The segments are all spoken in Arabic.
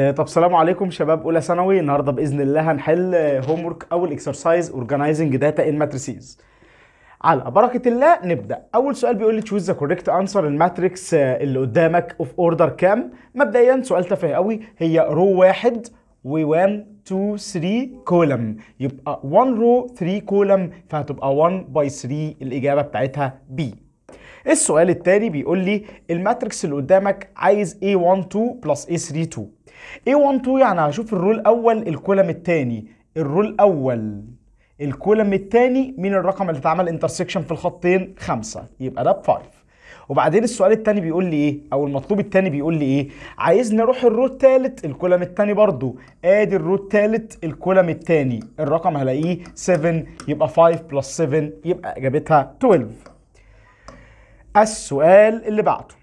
آه، طب سلام عليكم شباب اولى ثانوي النهارده باذن الله هنحل هوم آه، ورك اول اكسرسايز اورجانيزنج داتا ان ماتريسيز على بركه الله نبدا اول سؤال بيقول لي تشوز ذا كوريكت انسر الماتريكس اللي قدامك اوف اوردر كام مبدئيا سؤال تافه قوي هي رو واحد و1 2 3 كولم يبقى 1 رو 3 كولم فهتبقى 1 باي 3 الاجابه بتاعتها بي السؤال الثاني بيقول لي الماتريكس اللي قدامك عايز A12 بلس A32 A12 يعني هشوف الرول الاول الكولم الثاني الرول الاول الكولم الثاني مين الرقم اللي اتعمل انترسكشن في الخطين خمسة يبقى ده ب5 وبعدين السؤال الثاني بيقول لي ايه او المطلوب الثاني بيقول لي ايه عايزني اروح الرول الثالث الكولم الثاني برضو ادي الرول الثالث الكولم الثاني الرقم هلاقيه 7 يبقى 5 بلس 7 يبقى اجابتها 12 السؤال اللي بعده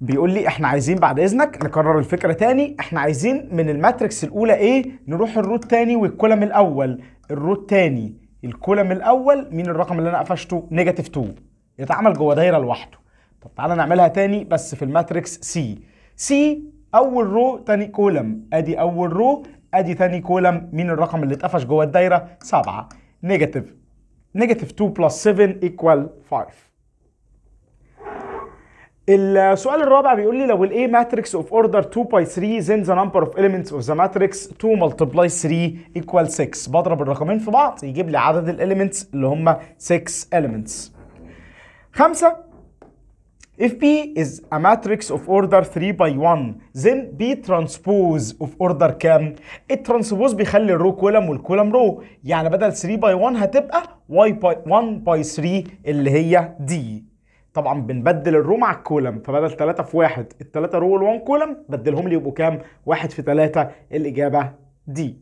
بيقول لي احنا عايزين بعد اذنك نكرر الفكره تاني احنا عايزين من الماتريكس الاولى ايه نروح الروت تاني والكولم الاول الروت تاني الكولم الاول مين الرقم اللي انا قفشته نيجاتيف 2 يتعمل جوه دايره لوحده طب تعالى نعملها تاني بس في الماتريكس سي سي اول رو تاني كولم ادي اول رو ادي تاني كولم مين الرقم اللي اتقفش جوه الدايره 7 نيجاتيف نيجاتيف 2 بلس 7 ايكوال 5 السؤال الرابع بيقول لي لو الـ A matrix of order 2 by 3 then the number of elements of the matrix 2 multiply 3 equal 6 بضرب الرقمين في بعض يجيب لي عدد الـ elements اللي هم 6 elements. خمسة If P is a matrix of order 3 by 1 then B transpose of order كام؟ الترانسبوز بيخلي الرو كولم والكولم رو يعني بدل 3 by 1 هتبقى y by 1 by 3 اللي هي D. طبعا بنبدل الرو مع الكولم فبدل 3 في 1 ال 3 رو وال 1 كولم بدلهم لي يبقوا كام 1 في 3 الاجابه دي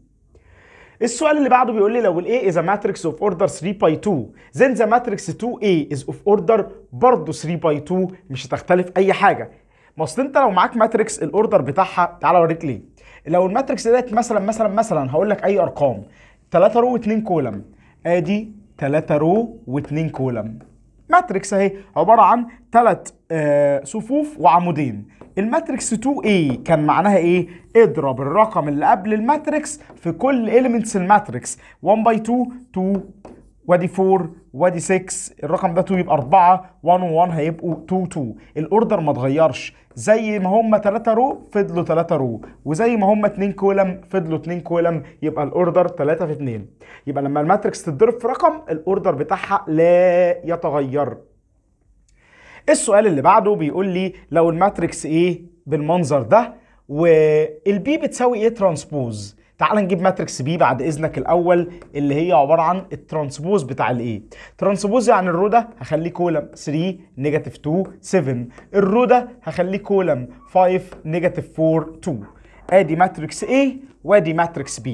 السؤال اللي بعده بيقول لي لو الـ A is a matrix of order 3 by 2 then the matrix 2A is of order برضه 3 by 2 مش هتختلف أي حاجة ما اصل انت لو معاك ماتريكس الاوردر بتاعها تعالى اوريك ليه لو الماتريكس ديت مثلا مثلا مثلا هقول لك اي ارقام 3 رو و2 كولم ادي 3 رو و2 كولم ماتريكس اهي عباره عن ثلاث آه، صفوف وعمودين الماتريكس 2A إيه كان معناها ايه؟ اضرب الرقم اللي قبل الماتريكس في كل اليمنتس الماتريكس 1 باي 2 2 وادي 4 وادي 6 الرقم ده 2 يبقى 4 1 و1 هيبقوا 2 2 الاوردر ما اتغيرش زي ما هم 3 رو فضلوا 3 رو وزي ما هم 2 كولم فضلوا 2 كولم يبقى الاوردر 3 في 2 يبقى لما الماتريكس تتضرب في رقم الاوردر بتاعها لا يتغير السؤال اللي بعده بيقول لي لو الماتريكس ايه بالمنظر ده والبي بتساوي ايه ترانسبوز تعال نجيب ماتريكس بي بعد اذنك الاول اللي هي عباره عن الترانسبوز بتاع الايه ترانسبوز يعني الرو ده هخليه كولم 3 نيجاتيف 2 7 الرو ده هخليه كولم 5 نيجاتيف 4 2 ادي ماتريكس A وادي ماتريكس B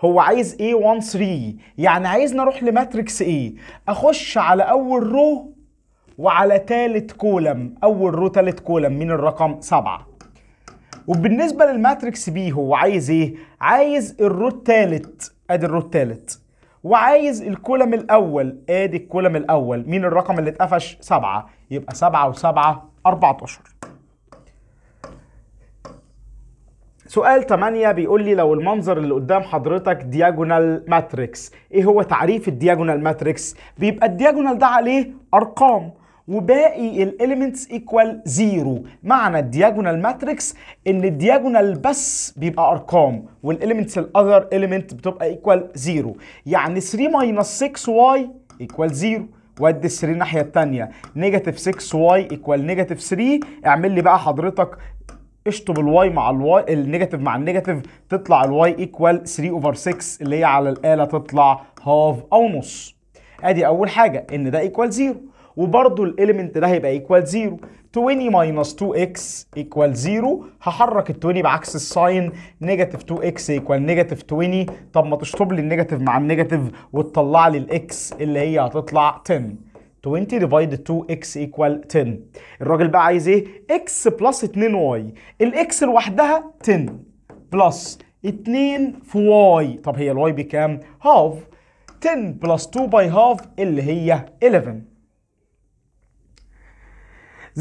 هو عايز A1 3 يعني عايزني اروح لماتريكس A اخش على اول رو وعلى ثالث كولم اول رو ثالث كولم من الرقم 7 وبالنسبه للماتريكس بي هو عايز ايه عايز الروت التالت ادي الروت التالت وعايز الكولم الاول ادي الكولم الاول مين الرقم اللي اتقفش سبعة يبقى سبعة وسبعة 14 سؤال 8 بيقول لي لو المنظر اللي قدام حضرتك دياجونال ماتريكس ايه هو تعريف الدياجونال ماتريكس بيبقى الدياجونال ده عليه ارقام وباقي الاليمنتس ايكوال زيرو معنى الدياجونال ماتريكس ان الدياجونال بس بيبقى ارقام والاليمنتس الاذر اليمنت بتبقى ايكوال زيرو يعني 3 ماينس 6 واي ايكوال زيرو ودي 3 الناحيه الثانيه نيجاتيف 6 واي ايكوال نيجاتيف 3 اعمل لي بقى حضرتك اشطب الواي مع الواي النيجاتيف مع النيجاتيف تطلع الواي ايكوال 3 اوفر 6 اللي هي على الاله تطلع هاف او نص ادي اول حاجه ان ده ايكوال زيرو وبرضو الاليمنت ده هيبقى ايكوال 0 20 ماينس 2x ايكوال 0 هحرك ال 20 بعكس الساين نيجاتيف 2x ايكوال نيجاتيف 20 طب ما تشطب لي النيجاتيف مع النيجاتيف وتطلع لي الاكس اللي هي هتطلع 10 20 ديفايد 2x ايكوال 10 الراجل بقى عايز ايه x بلس 2y الاكس لوحدها 10 بلس 2 في y طب هي الواي بكام هاف 10 بلس 2 باي هاف اللي هي 11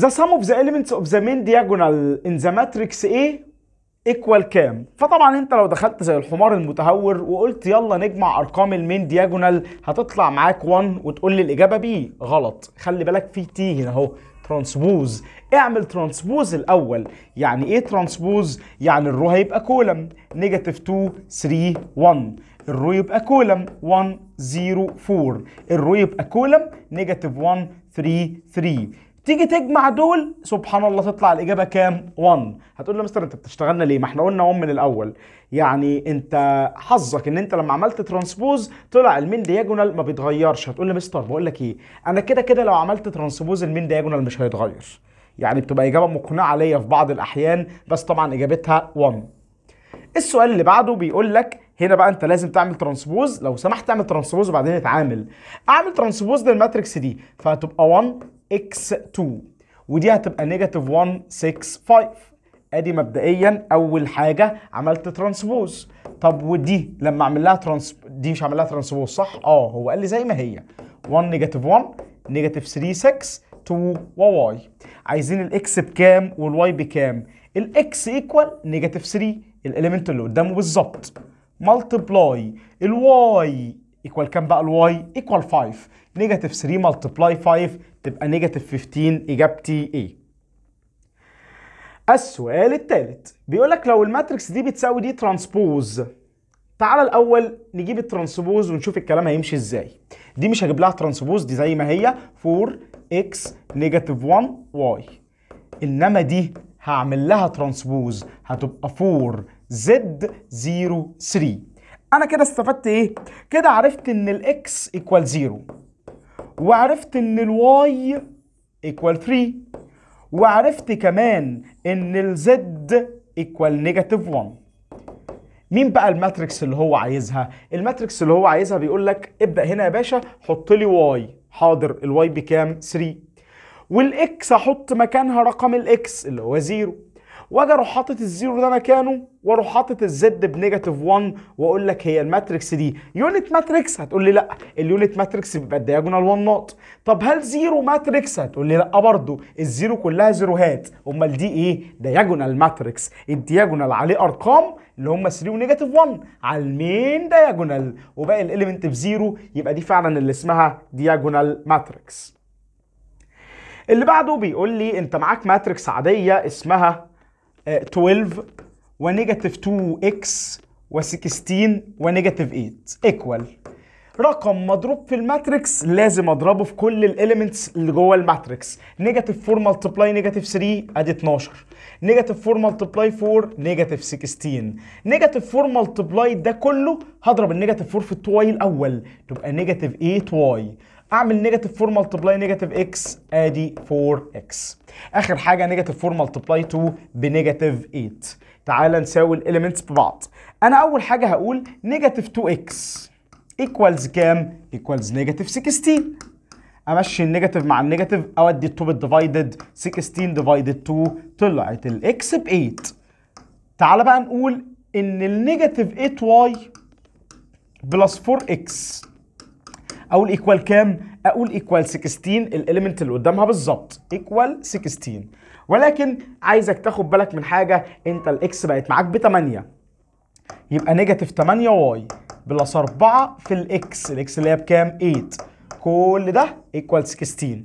The sum of the elements of the main diagonal in the matrix A equal كام فطبعا انت لو دخلت زي الحمار المتهور وقلت يلا نجمع ارقام المين دياجونال هتطلع معاك 1 وتقول لي الاجابه بي غلط خلي بالك في تي هنا اهو ترانسبوز اعمل ترانسبوز الاول يعني ايه ترانسبوز يعني الرو هيبقى كولم نيجاتيف 2 3 1 الرو يبقى كولم 1 0 4 الرو يبقى كولم نيجاتيف 1 3 3 تيجي تجمع دول سبحان الله تطلع الاجابه كام 1 هتقول له مستر انت بتشتغلنا ليه ما احنا قلنا 1 من الاول يعني انت حظك ان انت لما عملت ترانسبوز طلع المين دياجونال ما بيتغيرش هتقول لي مستر بقول لك ايه انا كده كده لو عملت ترانسبوز المين دياجونال مش هيتغير يعني بتبقى اجابه مقنعه ليا في بعض الاحيان بس طبعا اجابتها 1 السؤال اللي بعده بيقول لك هنا بقى انت لازم تعمل ترانسبوز لو سمحت تعمل ترانسبوز وبعدين اتعامل اعمل ترانسبوز للماتريكس دي فهتبقى 1 x2 ودي هتبقى نيجاتيف 165 ادي مبدئيا اول حاجه عملت ترانسبوز طب ودي لما اعمل لها ترانس دي مش هعمل لها ترانسبوز صح اه هو قال لي زي ما هي 1 نيجاتيف 1 نيجاتيف 3 6 2 وواي عايزين الاكس بكام والواي بكام الاكس ايكوال نيجاتيف 3 الاليمنت اللي قدامه بالظبط ملتبلاي الواي ايكوال كام بقى الواي ايكوال 5 نيجاتيف 3 ملتبلاي 5 تبقى نيجاتيف 15 اجابتي ايه السؤال الثالث بيقول لك لو الماتريكس دي بتساوي دي ترانسبوز تعالى الاول نجيب الترانسبوز ونشوف الكلام هيمشي ازاي دي مش هجيب لها ترانسبوز دي زي ما هي 4 اكس نيجاتيف 1 واي انما دي هعمل لها ترانسبوز هتبقى 4 زد 0 3 انا كده استفدت ايه كده عرفت ان الاكس ايكوال 0 وعرفت ان الواي ايكوال 3 وعرفت كمان ان الزد ايكوال نيجاتيف 1 مين بقى الماتريكس اللي هو عايزها الماتريكس اللي هو عايزها بيقول لك ابدا هنا يا باشا حط لي واي حاضر الواي بكام 3 والاكس احط مكانها رقم الاكس اللي هو 0 واجي اروح حاطط الزيرو ده مكانه واروح حاطط الزد بنيجاتيف 1 واقول لك هي الماتريكس دي يونت ماتريكس هتقول لي لا اليونت ماتريكس بيبقى الدياجونال 1 نقط طب هل زيرو ماتريكس هتقول لي لا آه برضه الزيرو كلها زيروهات امال دي ايه دياجونال ماتريكس الدياجونال عليه ارقام اللي هم 3 ونيجاتيف 1 على المين دياجونال وباقي الاليمنت بزيرو يبقى دي فعلا اللي اسمها دياجونال ماتريكس اللي بعده بيقول لي انت معاك ماتريكس عاديه اسمها 12 ونيجاتيف 2x و16 ونيجاتيف 8 ايكوال رقم مضروب في الماتريكس لازم اضربه في كل الاليمنتس اللي جوه الماتريكس نيجاتيف 4 ملتبلاي نيجاتيف 3 ادي 12 نيجاتيف 4 ملتبلاي 4 نيجاتيف 16 نيجاتيف 4 ملتبلاي ده كله هضرب النيجاتيف 4 في التواي الاول تبقى نيجاتيف 8 واي اعمل نيجاتيف 4 ملتبلاي نيجاتيف اكس ادي 4 اكس اخر حاجه نيجاتيف 4 ملتبلاي 2 بنيجاتيف 8 تعال نساوي الاليمنتس ببعض انا اول حاجه هقول نيجاتيف 2 اكس ايكوالز كام ايكوالز نيجاتيف 16 امشي النيجاتيف مع النيجاتيف اودي ال2 بالديفايدد 16 ديفايدد 2 طلعت الاكس ب 8 تعال بقى نقول ان النيجاتيف 8 واي بلس 4 اكس اقول ايكوال كام اقول ايكوال 16 الاليمنت اللي قدامها بالظبط ايكوال 16 ولكن عايزك تاخد بالك من حاجه انت الاكس بقت معاك ب 8 يبقى نيجاتيف 8 واي بلس 4 في الاكس الاكس اللي هي بكام 8 كل ده ايكوال 16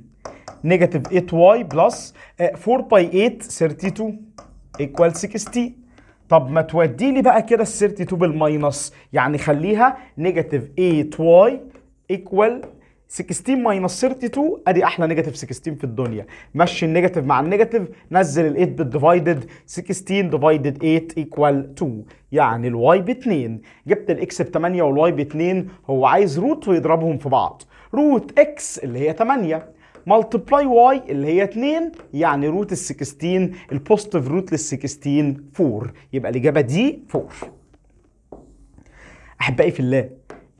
نيجاتيف 8 واي بلس 4 باي 8 32 ايكوال 16 طب ما تودي لي بقى كده ال 32 بالماينس يعني خليها نيجاتيف 8 واي ايكوال 16 ماينس 32 ادي احلى نيجاتيف 16 في الدنيا مشي النيجاتيف مع النيجاتيف نزل ال 8 بت ديفايدد 16 ديفايدد 8 ايكوال 2 يعني الواي ب 2 جبت الاكس ب 8 والواي ب 2 هو عايز روت ويضربهم في بعض روت اكس اللي هي 8 ملتبلاي واي اللي هي 2 يعني روت ال 16 البوزيتيف روت لل 16 4 يبقى الاجابه دي 4 احبائي في الله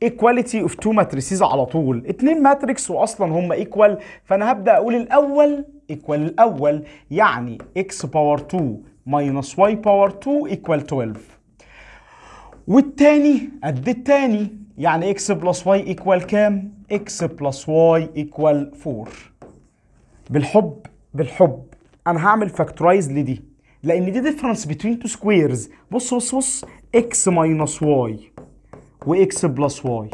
ايكواليتي اوف تو ماتريسيز على طول اتنين ماتريكس واصلا هم ايكوال فانا هبدا اقول الاول ايكوال الاول يعني اكس باور 2 ماينس واي باور 2 ايكوال 12 والتاني قد إيه التاني يعني اكس بلس واي ايكوال كام اكس بلس واي ايكوال 4 بالحب بالحب انا هعمل فاكتورايز لدي لان دي ديفرنس بين تو سكويرز بص بص بص اكس ماينس واي واكس بلس واي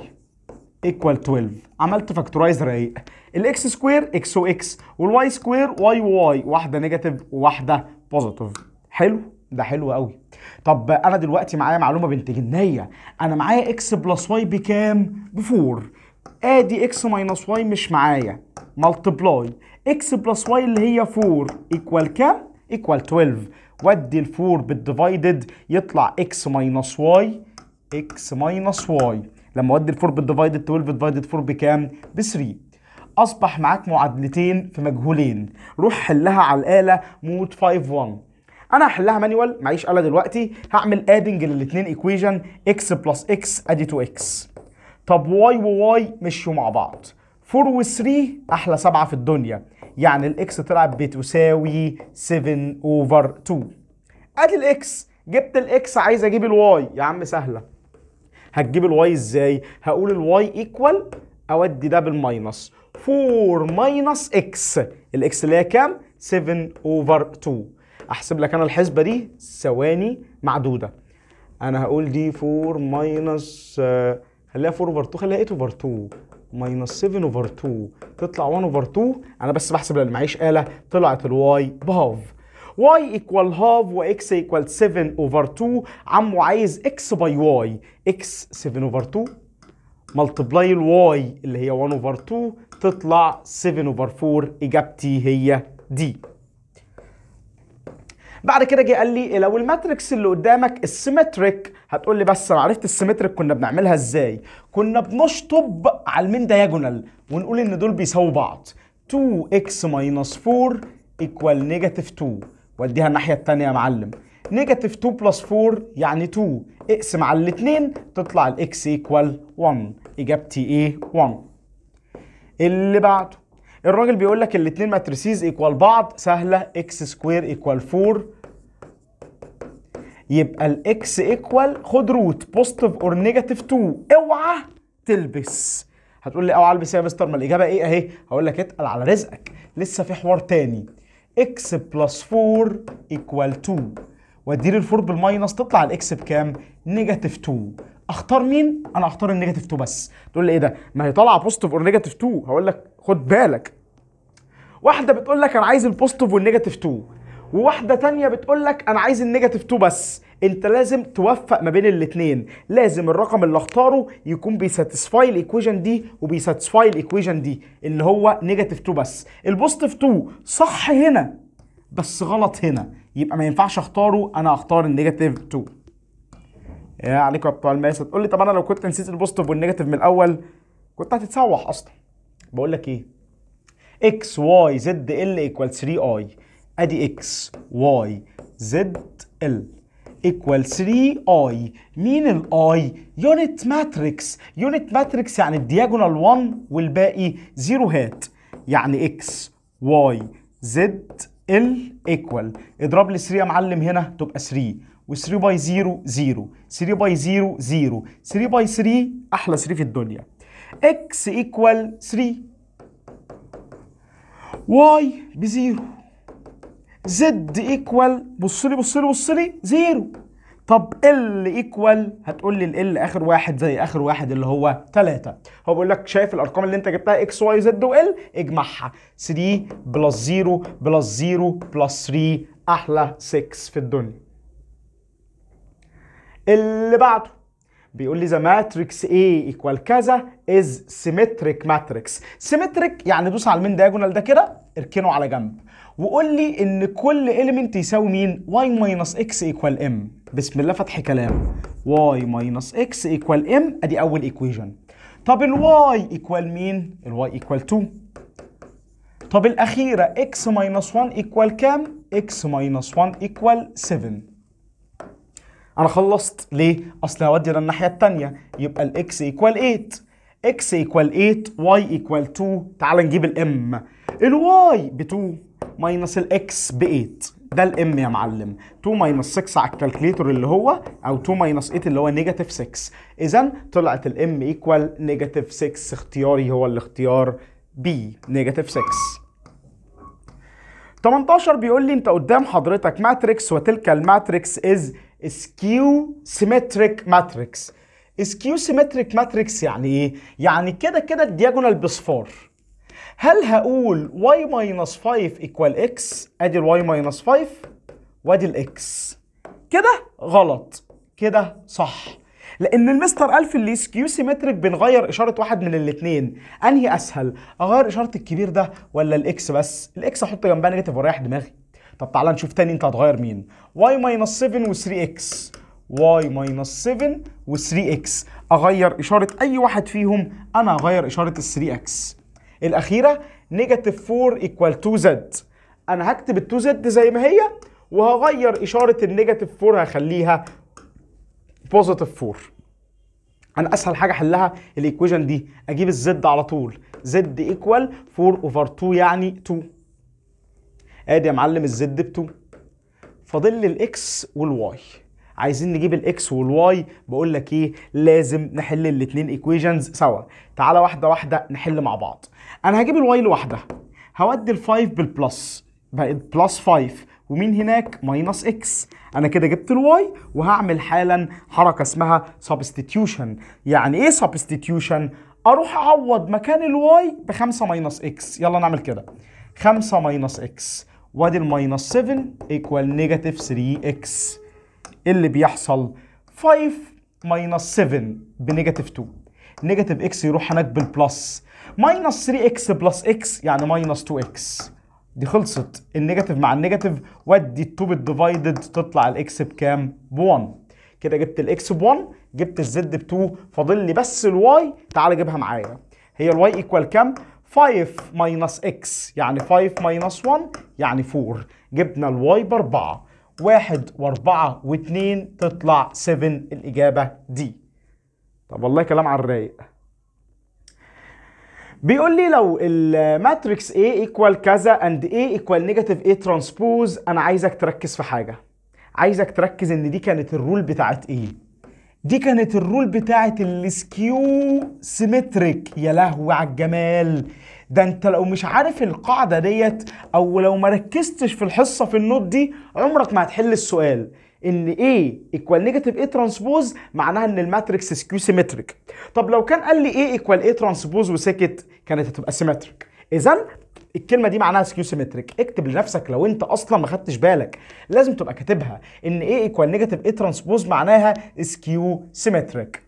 ايكوال 12 عملت فاكتورايز رايق الاكس سكوير اكس واكس والواي سكوير واي واي واحده نيجاتيف وواحده بوزيتيف حلو ده حلو قوي طب انا دلوقتي معايا معلومه بنت جنيه انا معايا اكس بلس واي بكام 4 ادي اكس ماينس واي مش معايا ملتبلاي اكس بلس واي اللي هي 4 ايكوال كام ايكوال 12 ودي ال 4 بالديفايدد يطلع اكس ماينس واي اكس ماينس واي لما اودي ال 4 بالديفايدد 12 ديفايدد 4 بكام؟ ب 3 اصبح معاك معادلتين في مجهولين روح حلها على الاله مود 5 1 انا هحلها مانيوال معيش اله دلوقتي هعمل ادنج للاثنين ايكويجن اكس بلس اكس ادي 2 اكس طب واي وواي مشوا مع بعض 4 و3 احلى سبعه في الدنيا يعني الاكس طلعت بتساوي 7 اوفر 2 ادي الاكس جبت الاكس عايز اجيب الواي يا عم سهله هتجيب الواي ازاي هقول الواي ايكوال اودي ده بالماينس 4 ماينس اكس الاكس اللي هي كام 7 اوفر 2 احسب لك انا الحسبه دي ثواني معدوده انا هقول دي 4 ماينس آه، خليها 4 اوفر 2 خليها 8 اوفر 2 ماينس 7 اوفر 2 تطلع 1 اوفر 2 انا بس بحسب لان معيش اله طلعت الواي بهاف y equal half و x equal 7 over 2 عمو عايز x by y x 7 over 2 ملتبلاي y اللي هي 1 over 2 تطلع 7 over 4 اجابتي هي دي بعد كده جه قال لي إيه لو الماتريكس اللي قدامك السيمتريك هتقول لي بس انا عرفت السيمتريك كنا بنعملها ازاي كنا بنشطب على المين دايجونال ونقول ان دول بيساووا بعض 2x 4 equal negative 2 واديها الناحيه الثانيه يا معلم نيجاتيف 2 بلس 4 يعني 2 اقسم على الاثنين تطلع الاكس ايكوال 1 اجابتي ايه 1 اللي بعده الراجل بيقول لك الاثنين ماتريسيز ايكوال بعض سهله اكس سكوير ايكوال 4 يبقى الاكس ايكوال خد روت بوزيتيف اور نيجاتيف 2 اوعى تلبس هتقول لي اوعى البس إيه يا مستر ما الاجابه ايه اهي هقول لك اتقل على رزقك لسه في حوار تاني اكس بلس 4 ايكوال 2 وادي وادير الفور بالماينس تطلع الاكس بكام؟ نيجاتيف 2 اختار مين؟ انا هختار النيجاتيف 2 بس تقول لي ايه ده؟ ما هي طالعه بوزيتيف اور نيجاتيف 2 هقول لك خد بالك واحده بتقول لك انا عايز البوزيتيف والنيجاتيف 2 وواحده ثانيه بتقول لك انا عايز النيجاتيف 2 بس انت لازم توفق ما بين الاثنين لازم الرقم اللي اختاره يكون بيساتسفاي الايكويشن دي وبيساتسفاي الايكويشن دي اللي هو نيجاتيف 2 بس البوزيتيف 2 صح هنا بس غلط هنا يبقى ما ينفعش اختاره انا هختار النيجاتيف 2 يا عليكم يا بتوع الماس تقول لي طب انا لو كنت نسيت البوزيتيف والنيجاتيف من الاول كنت هتتسوح اصلا بقول لك ايه اكس واي زد ال ايكوال 3 اي ادي اكس واي زد ال equal 3i مين الاي يونت ماتريكس يونت ماتريكس يعني الدياجونال 1 والباقي 0 هات يعني اكس واي زد ال ايكوال اضرب لي 3 يا معلم هنا تبقى 3 و3 باي 0 0 3 باي 0 0 3 باي 3 احلى 3 في الدنيا اكس ايكوال 3 واي بزيرو زد ايكوال بص لي بص لي بص لي زيرو طب ال ايكوال هتقول لي ال اخر واحد زي اخر واحد اللي هو 3 هو بيقول لك شايف الارقام اللي انت جبتها اكس واي زد وال اجمعها 3 بلس 0 بلس 0 بلس 3 احلى 6 في الدنيا اللي بعده بيقول لي ذا ماتريكس اي ايكوال كذا از سيمتريك ماتريكس سيمتريك يعني دوس على المين دايجونال ده كده اركنه على جنب وقول لي ان كل element يساوي مين y minus x equal m بسم الله فتح كلام y minus x equal m ادي اول ايكويجن طب ال y equal مين ال y equal 2 طب الاخيره x minus 1 equal كام x minus 1 equal 7 انا خلصت ليه اصل هودي للناحيه الثانيه يبقى الاكس ايكوال 8 x equal 8 y equal 2 تعال نجيب الام الواي ب 2 ماينس الاكس ب 8 ده الام يا معلم 2 ماينس 6 على الكالكليتور اللي هو او 2 ماينس 8 اللي هو نيجاتيف 6 اذا طلعت الام ايكوال نيجاتيف 6 اختياري هو الاختيار بي نيجاتيف 6 18 بيقول لي انت قدام حضرتك ماتريكس وتلك الماتريكس از سكيو سيمتريك ماتريكس سكيو سيمتريك ماتريكس يعني ايه؟ يعني كده كده الدياجونال بصفار هل هقول y minus 5 equal x ادي ال y minus 5 وادي الاكس كده غلط كده صح لان المستر الف اللي سكيو سيمتريك بنغير اشاره واحد من الاثنين انهي اسهل اغير اشاره الكبير ده ولا الاكس بس الاكس احطه جنبها نيجاتيف واريح دماغي طب تعالى نشوف تاني انت هتغير مين y minus 7 و 3x y minus 7 و 3x اغير اشاره اي واحد فيهم انا هغير اشاره ال 3x الاخيره نيجاتيف 4 ايكوال 2 زد انا هكتب ال 2 زد زي ما هي وهغير اشاره النيجاتيف 4 هخليها بوزيتيف 4 انا اسهل حاجه احلها الإيكويجن دي اجيب الزد على طول زد ايكوال 4 اوفر 2 يعني 2 ادي يا معلم الزد ب 2 فاضل لي الاكس والواي عايزين نجيب الاكس والواي بقول لك ايه لازم نحل الاثنين إيكويجنز سوا تعالى واحده واحده نحل مع بعض انا هجيب الواي لوحدها هودي ال5 بالبلس بقت بلس 5 ومين هناك ماينس اكس انا كده جبت الواي وهعمل حالا حركه اسمها سبستيتيوشن يعني ايه سبستيتيوشن اروح اعوض مكان الواي ب 5 ماينس اكس يلا نعمل كده 5 ماينس اكس وادي الماينس 7 ايكوال نيجاتيف 3 اكس اللي بيحصل 5 ماينس 7 بنيجاتيف 2 نيجاتيف اكس يروح هناك بالبلس ماينس 3 اكس بلس اكس يعني ماينس 2 اكس دي خلصت النيجاتيف مع النيجاتيف ودي ال2 بالديفايدد تطلع الاكس بكام؟ ب 1 كده جبت الاكس ب 1 جبت الزد ب 2 فاضل لي بس الواي تعالى جيبها معايا هي الواي ايكوال كام؟ 5 ماينس اكس يعني 5 ماينس 1 يعني 4 جبنا الواي ب 4 1 و4 و2 تطلع 7 الاجابه دي طب والله كلام على الرايق بيقول لي لو الماتريكس A ايكوال كذا اند A ايكوال نيجاتيف A ترانسبوز انا عايزك تركز في حاجه عايزك تركز ان دي كانت الرول بتاعت ايه دي كانت الرول بتاعت السكيو سيمتريك يا لهوي على الجمال ده انت لو مش عارف القاعده ديت او لو ما ركزتش في الحصه في النوت دي عمرك ما هتحل السؤال ان A equal negative A transpose معناها ان الماتريكس سكيو سيمتريك طب لو كان قال لي A equal A transpose وسكت كانت هتبقى سيمتريك اذا الكلمه دي معناها سكيو سيمتريك اكتب لنفسك لو انت اصلا ما خدتش بالك لازم تبقى كاتبها ان A equal negative A transpose معناها سكيو سيمتريك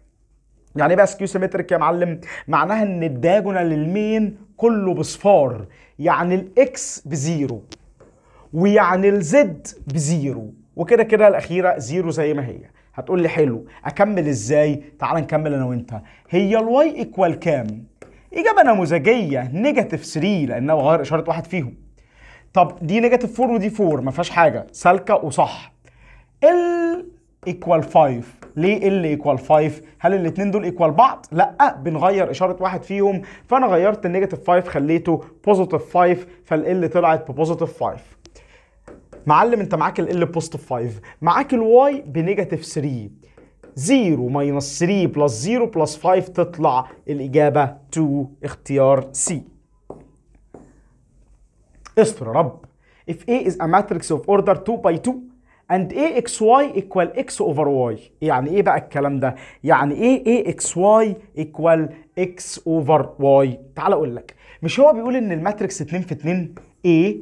يعني ايه بقى سكيو سيمتريك يا معلم معناها ان الداجونال المين كله بصفار يعني الاكس بزيرو ويعني الزد بزيرو وكده كده الاخيره زيرو زي ما هي هتقول لي حلو اكمل ازاي تعال نكمل انا وانت هي الواي ايكوال كام اجابه نموذجيه نيجاتيف 3 لانها بغير اشاره واحد فيهم طب دي نيجاتيف 4 ودي 4 ما فيهاش حاجه سالكه وصح ال ايكوال 5 ليه ال ايكوال 5 هل الاثنين دول ايكوال بعض لا بنغير اشاره واحد فيهم فانا غيرت النيجاتيف 5 خليته بوزيتيف 5 فال ال طلعت ببوزيتيف 5 معلم انت معاك ال بوست 5 معاك الواي بنيجاتيف 3 0 ماينس 3 بلس 0 بلس 5 تطلع الإجابة 2 اختيار سي استر يا رب if A is a matrix of order 2 by 2 and a x y equal X over Y يعني إيه بقى الكلام ده؟ يعني إيه a x y equal X over Y؟ تعال أقول لك مش هو بيقول إن الماتريكس 2 في 2 A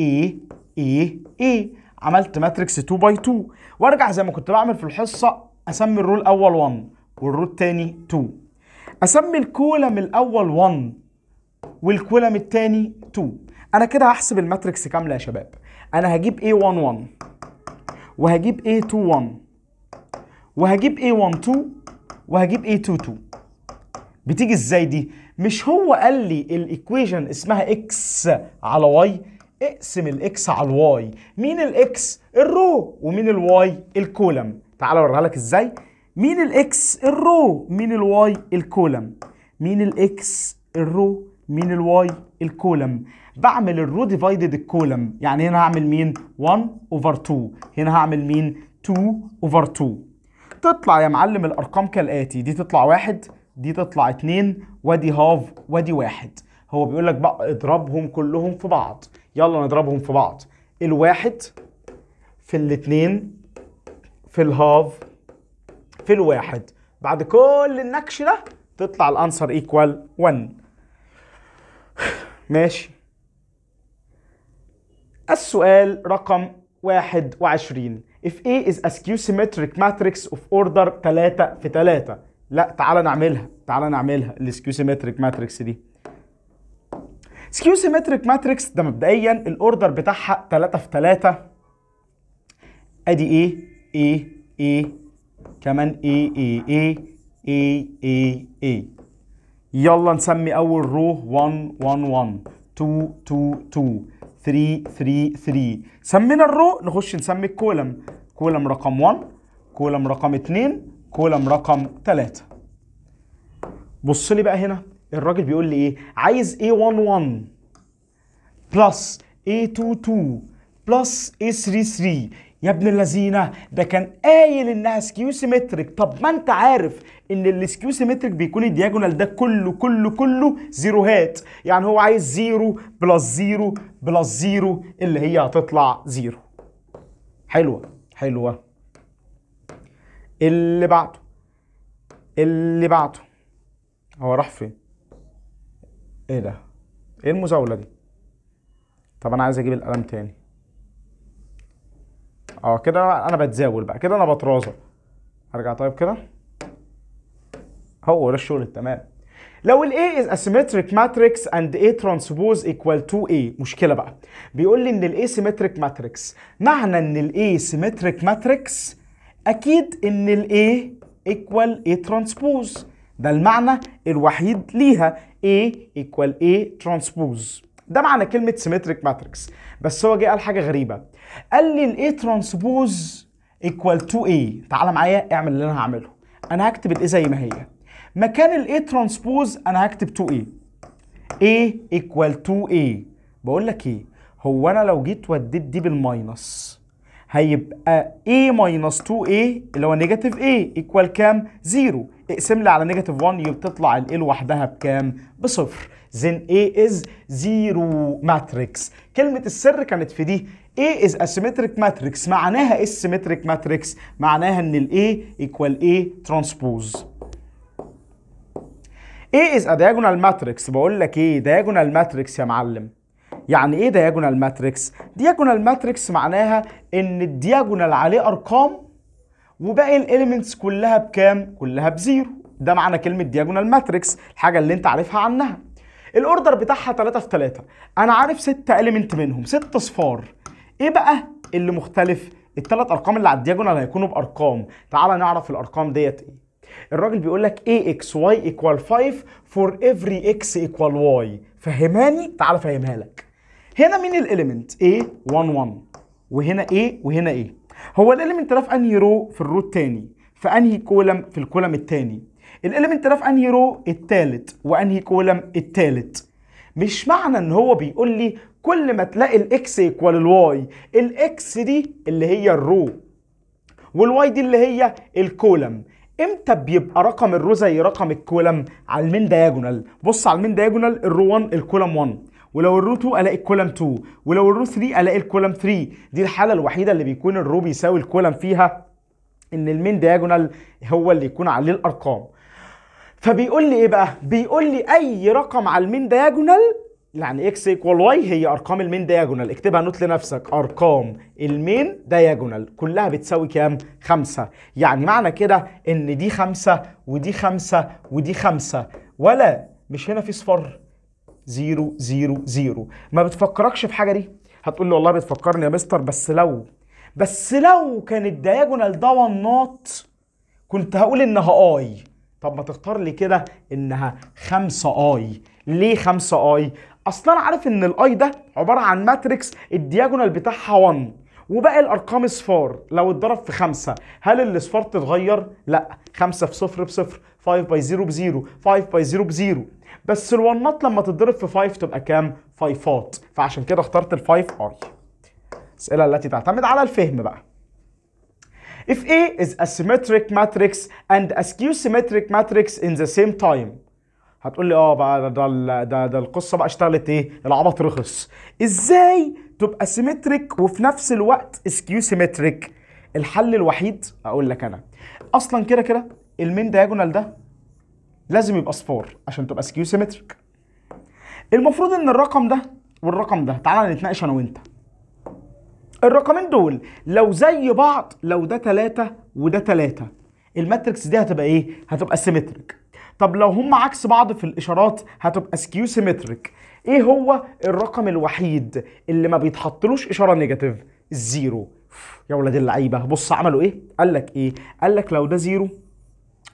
A ايه ايه عملت ماتريكس 2 باي 2 وارجع زي ما كنت بعمل في الحصه اسمي الرول الاول 1 والرول الثاني 2 اسمي الكولم الاول 1 والكولم الثاني 2 انا كده هحسب الماتريكس كامله يا شباب انا هجيب a 11 وهجيب a 21 وهجيب a 12 وهجيب a 22 بتيجي ازاي دي مش هو قال لي الايكويشن اسمها اكس على واي اقسم الاكس على الواي مين الاكس الرو ومين الواي الكولم تعال اوريها لك ازاي مين الاكس الرو مين الواي الكولم مين الاكس الرو مين الواي الكولم بعمل الرو ديفايدد الكولم يعني هنا هعمل مين 1 اوفر 2 هنا هعمل مين 2 اوفر 2 تطلع يا معلم الارقام كالاتي دي تطلع واحد دي تطلع اتنين ودي هاف ودي واحد هو بيقول لك بقى اضربهم كلهم في بعض يلا نضربهم في بعض الواحد في الاثنين في الهاف في الواحد بعد كل النكش ده تطلع الانسر ايكوال 1 ماشي السؤال رقم 21 if A is a skew symmetric matrix of order 3 في 3 لا تعالى نعملها تعالى نعملها السكيو سيمتريك ماتريكس دي سكيو سيمتريك ماتريكس ده مبدئيا الاوردر بتاعها 3 في 3 ادي ايه ايه ايه كمان ايه ايه ايه ايه ايه, إيه؟ يلا نسمي اول رو 1 1 1 2 2 2 3 3 3 سمينا الرو نخش نسمي الكولم كولم رقم 1 كولم رقم 2 كولم رقم 3 بص لي بقى هنا الراجل بيقول لي ايه عايز A11 بلس A22 بلس A33 يا ابن اللذينه ده كان قايل انها سكيو سيمتريك طب ما انت عارف ان السكيو سيمتريك بيكون الدياجونال ده كله كله كله زيروهات يعني هو عايز زيرو بلس زيرو بلس زيرو اللي هي هتطلع زيرو حلوه حلوه اللي بعده اللي بعده هو راح فين ايه ده ايه المزاوله دي طب انا عايز اجيب القلم تاني اه كده انا بتزاول بقى كده انا بترازق ارجع طيب كده هو ده الشغل التمام لو الـ A is a symmetric matrix and A transpose equal to A مشكلة بقى بيقول لي إن الـ A symmetric matrix معنى إن الـ A symmetric matrix أكيد إن الـ A equal A transpose ده المعنى الوحيد ليها A equal A transpose ده معنى كلمة سيمتريك ماتريكس بس هو جه قال حاجة غريبة قال لي ال A transpose equal to A تعالى معايا اعمل اللي انا هعمله انا هكتب ال A زي ما هي مكان ال A transpose انا هكتب 2A A equal to A بقول لك ايه هو انا لو جيت وديت دي بالماينس هيبقى a ماينص 2a اللي هو نيجاتيف a ايكوال كام؟ زيرو اقسم لي على نيجاتيف 1 يبقى تطلع ال لوحدها بكام؟ بصفر then A is zero matrix كلمة السر كانت في دي A is symmetric matrix معناها ايه symmetric matrix معناها ان ال A ايكوال A transpose A is a diagonal matrix بقول لك ايه diagonal matrix يا معلم يعني ايه دياجونال ماتريكس دياجونال ماتريكس معناها ان الدياجونال عليه ارقام وباقي الاليمنتس كلها بكام كلها بزيرو ده معنى كلمه دياجونال ماتريكس الحاجه اللي انت عارفها عنها الاوردر بتاعها 3 في 3 انا عارف 6 اليمنت منهم 6 صفار ايه بقى اللي مختلف الثلاث ارقام اللي على الدياجونال هيكونوا بارقام تعال نعرف الارقام ديت ايه الراجل بيقول لك ax y equal 5 for every x equal y فهماني تعال فهمها لك هنا مين الاليمنت A 1 1 وهنا A وهنا A هو الاليمنت ده في انهي رو في الرو الثاني في انهي كولم في الكولم الثاني الاليمنت ده في انهي رو الثالث وانهي كولم الثالث مش معنى ان هو بيقول لي كل ما تلاقي الاكس ايكوال الواي الاكس دي اللي هي الرو والواي دي اللي هي الكولم امتى بيبقى رقم الرو زي رقم الكولم على المين دايجونال بص على المين دايجونال الرو 1 الكولم 1 ولو الرو 2 الاقي الكولم 2 ولو الرو 3 الاقي الكولم 3 دي الحاله الوحيده اللي بيكون الرو بيساوي الكولم فيها ان المين دياجونال هو اللي يكون عليه الارقام فبيقول لي ايه بقى بيقول لي اي رقم على المين دياجونال يعني اكس ايكوال واي هي ارقام المين دياجونال اكتبها نوت لنفسك ارقام المين دياجونال كلها بتساوي كام خمسة يعني معنى كده ان دي خمسة ودي خمسة ودي خمسة ولا مش هنا في صفر 0 0 0 ما بتفكركش في حاجه دي هتقول لي والله بتفكرني يا مستر بس لو بس لو كان الدياجونال ده وان نوت كنت هقول انها اي طب ما تختار لي كده انها 5 اي ليه 5 اي اصلا انا عارف ان الاي ده عباره عن ماتريكس الدياجونال بتاعها 1 وباقي الارقام اصفار لو اتضرب في 5 هل الاصفار تتغير لا 5 في 0 بصفر 5 باي 0 ب 0 5 باي 0 ب 0 بس الونات لما تتضرب في 5 تبقى كام؟ فايفات فعشان كده اخترت ال 5 i الاسئله التي تعتمد على الفهم بقى If A is a symmetric matrix and a skew symmetric matrix in the same time هتقول لي اه بقى ده ده ده القصه بقى اشتغلت ايه؟ العبط رخص. ازاي تبقى سيمتريك وفي نفس الوقت سكيو سيمتريك؟ الحل الوحيد اقول لك انا اصلا كده كده المين دايجونال ده لازم يبقى صفار عشان تبقى سكيو سيمتريك المفروض ان الرقم ده والرقم ده تعالى نتناقش انا وانت الرقمين دول لو زي بعض لو ده 3 وده 3 الماتريكس دي هتبقى ايه هتبقى سيمتريك طب لو هم عكس بعض في الاشارات هتبقى سكيو سيمتريك ايه هو الرقم الوحيد اللي ما بيتحطلوش اشاره نيجاتيف الزيرو يا ولاد اللعيبه بص عملوا ايه قال لك ايه قال لك لو ده زيرو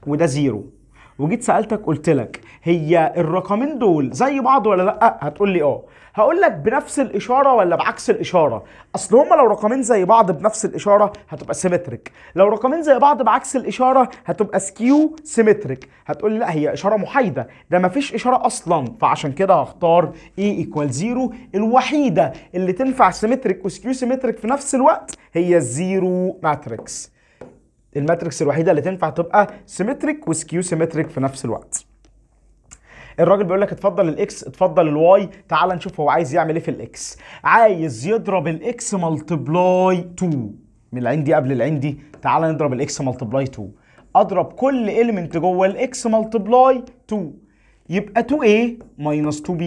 وده زيرو وجيت سالتك قلت لك هي الرقمين دول زي بعض ولا لا هتقول لي اه هقول لك بنفس الاشاره ولا بعكس الاشاره اصل هما لو رقمين زي بعض بنفس الاشاره هتبقى سيمتريك لو رقمين زي بعض بعكس الاشاره هتبقى سكيو سيمتريك هتقول لي لا هي اشاره محايده ده مفيش اشاره اصلا فعشان كده هختار اي ايكوال زيرو الوحيده اللي تنفع سيمتريك وسكيو سيمتريك في نفس الوقت هي الزيرو ماتريكس الماتريكس الوحيده اللي تنفع تبقى سيمتريك وسكيو سيمتريك في نفس الوقت الراجل بيقول لك اتفضل الاكس اتفضل الواي تعال نشوف هو عايز يعمل ايه في الاكس عايز يضرب الاكس ملتبلاي 2 من العين دي قبل العين دي تعال نضرب الاكس ملتبلاي 2 اضرب كل اليمنت جوه الاكس ملتبلاي 2 يبقى 2a ماينس 2b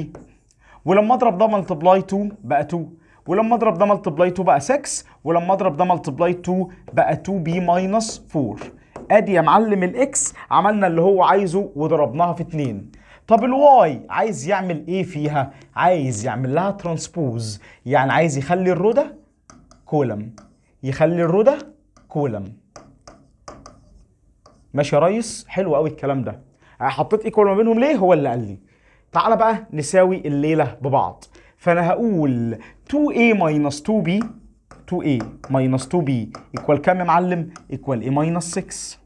ولما اضرب ده ملتبلاي 2 بقى 2 ولما اضرب ده ملتبلاي 2 بقى 6 ولما اضرب ده ملتبلاي 2 بقى 2 بي ماينس 4 ادي يا معلم الاكس عملنا اللي هو عايزه وضربناها في 2 طب الواي عايز يعمل ايه فيها عايز يعمل لها ترانسبوز يعني عايز يخلي الرودة كولم يخلي الرودة كولم ماشي يا ريس حلو قوي الكلام ده حطيت ايكوال ما بينهم ليه هو اللي قال لي تعالى بقى نساوي الليله ببعض فانا هقول 2a minus 2b 2a minus 2b ايكوال كام يا معلم؟ ايكوال a minus 6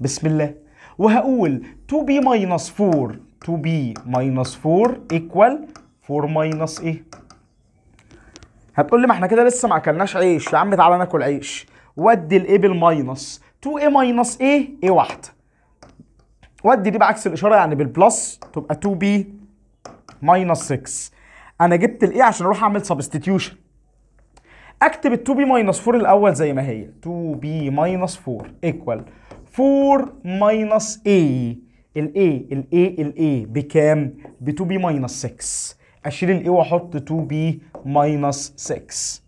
بسم الله وهقول 2b minus 4 2b minus 4 ايكوال 4 minus a هتقول لي ما احنا كده لسه ما اكلناش عيش يا عم تعالى ناكل عيش ودي الايه بالماينس 2a minus a a واحده ودي دي بعكس الاشاره يعني بالبلس تبقى 2b minus 6 انا جبت الايه عشان اروح اعمل سبستيتيوشن اكتب ال 2b ماينس 4 الاول زي ما هي 2b ماينس 4 ايكوال 4 ماينس a الاي الاي الاي بكام؟ ب 2b ماينس 6 اشيل الاي واحط 2b ماينس 6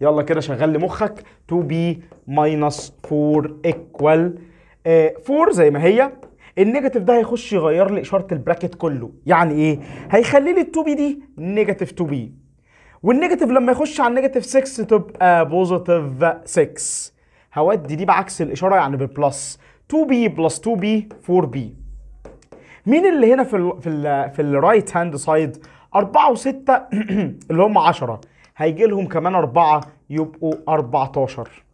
يلا كده شغل لي مخك 2b ماينس 4 ايكوال 4 زي ما هي النيجاتيف ده هيخش يغير لي اشاره البراكت كله يعني ايه هيخلي لي ال2 بي دي نيجاتيف 2 بي والنيجاتيف لما يخش على النيجاتيف 6 تبقى بوزيتيف 6 هودي دي بعكس الاشاره يعني بالبلس 2 بي بلس 2 بي 4 بي مين اللي هنا في الـ في الـ في الرايت هاند سايد 4 و6 اللي هم 10 هيجي لهم كمان 4 يبقوا 14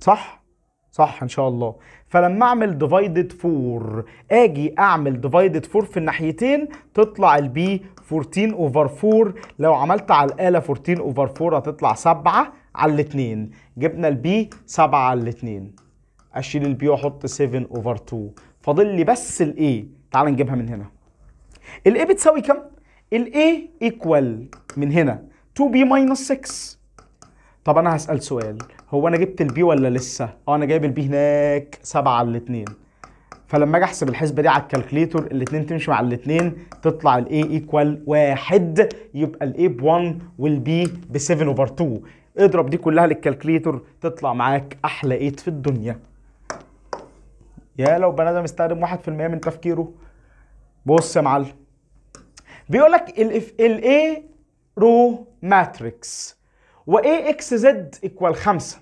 صح صح ان شاء الله فلما اعمل ديفايدد 4 اجي اعمل ديفايدد 4 في الناحيتين تطلع البي 14 اوفر 4 لو عملت على الاله 14 اوفر 4 هتطلع 7 على الاثنين جبنا البي 7 على الاثنين اشيل البي واحط 7 اوفر 2 فاضل لي بس الاي تعال نجيبها من هنا الاي بتساوي كام الاي ايكوال من هنا 2b minus 6 طب انا هسال سؤال هو انا جبت البي ولا لسه اه انا جايب البي هناك 7 على الاثنين فلما اجي احسب الحسبه دي على الكالكليتور الاثنين تمشي مع الاثنين تطلع الاي ايكوال واحد يبقى الاي ب 1 والبي ب 7 اوفر 2 اضرب دي كلها للكالكليتور تطلع معاك احلى ايت في الدنيا يا لو بني ادم استخدم 1% من تفكيره بص يا معلم بيقول لك الاي رو ماتريكس و اكس زد equal 5